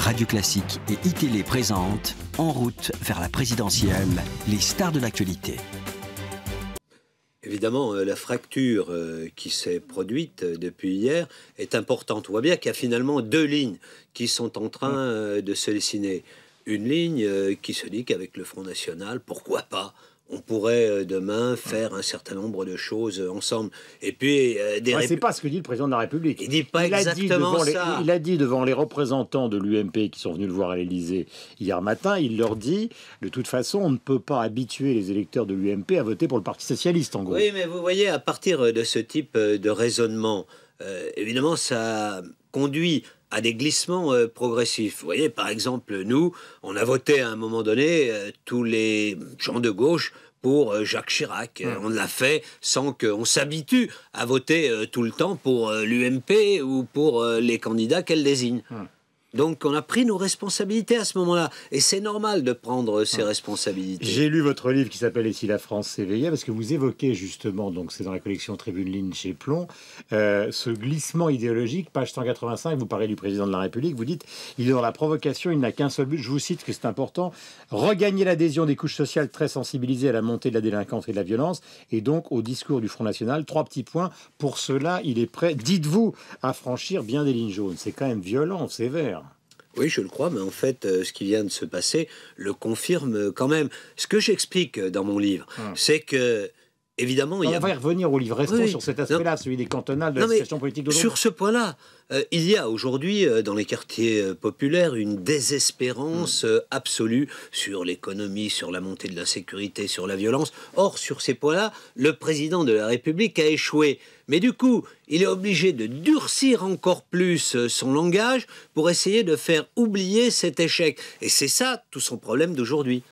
Radio Classique et ITélé présentent En route vers la présidentielle, les stars de l'actualité. Évidemment, euh, la fracture euh, qui s'est produite euh, depuis hier est importante. On voit bien qu'il y a finalement deux lignes qui sont en train mm. de se dessiner. Une ligne qui se dit qu'avec le Front National, pourquoi pas on pourrait euh, demain faire un certain nombre de choses euh, ensemble. Et puis, euh, c'est pas ce que dit le président de la République. Il dit pas exactement ça. il a dit devant les représentants de l'UMP qui sont venus le voir à l'Élysée hier matin, il leur dit de toute façon, on ne peut pas habituer les électeurs de l'UMP à voter pour le Parti socialiste, en gros. Oui, mais vous voyez, à partir de ce type de raisonnement, évidemment, ça conduit à des glissements euh, progressifs. Vous voyez, par exemple, nous, on a voté à un moment donné, euh, tous les gens de gauche, pour euh, Jacques Chirac. Mmh. On l'a fait sans qu'on s'habitue à voter tout le temps pour l'UMP ou pour les candidats qu'elle désigne. Mmh. Donc on a pris nos responsabilités à ce moment-là. Et c'est normal de prendre ses ah. responsabilités. J'ai lu votre livre qui s'appelle Et si la France s'éveillait, parce que vous évoquez justement, donc c'est dans la collection Tribune Ligne chez Plomb, euh, ce glissement idéologique, page 185, vous parlez du président de la République, vous dites, il est dans la provocation, il n'a qu'un seul but, je vous cite que c'est important, regagner l'adhésion des couches sociales très sensibilisées à la montée de la délinquance et de la violence, et donc au discours du Front National. Trois petits points, pour cela, il est prêt, dites-vous, à franchir bien des lignes jaunes. C'est quand même violent, sévère. Oui, je le crois, mais en fait, euh, ce qui vient de se passer le confirme quand même. Ce que j'explique euh, dans mon livre, ah. c'est que Évidemment, il On va y revenir, au livret oui, sur cet aspect-là, celui des cantonales, de la situation politique d'aujourd'hui. Sur ce point-là, euh, il y a aujourd'hui, euh, dans les quartiers euh, populaires, une désespérance hmm. absolue sur l'économie, sur la montée de la sécurité, sur la violence. Or, sur ces points-là, le président de la République a échoué. Mais du coup, il est obligé de durcir encore plus son langage pour essayer de faire oublier cet échec. Et c'est ça tout son problème d'aujourd'hui.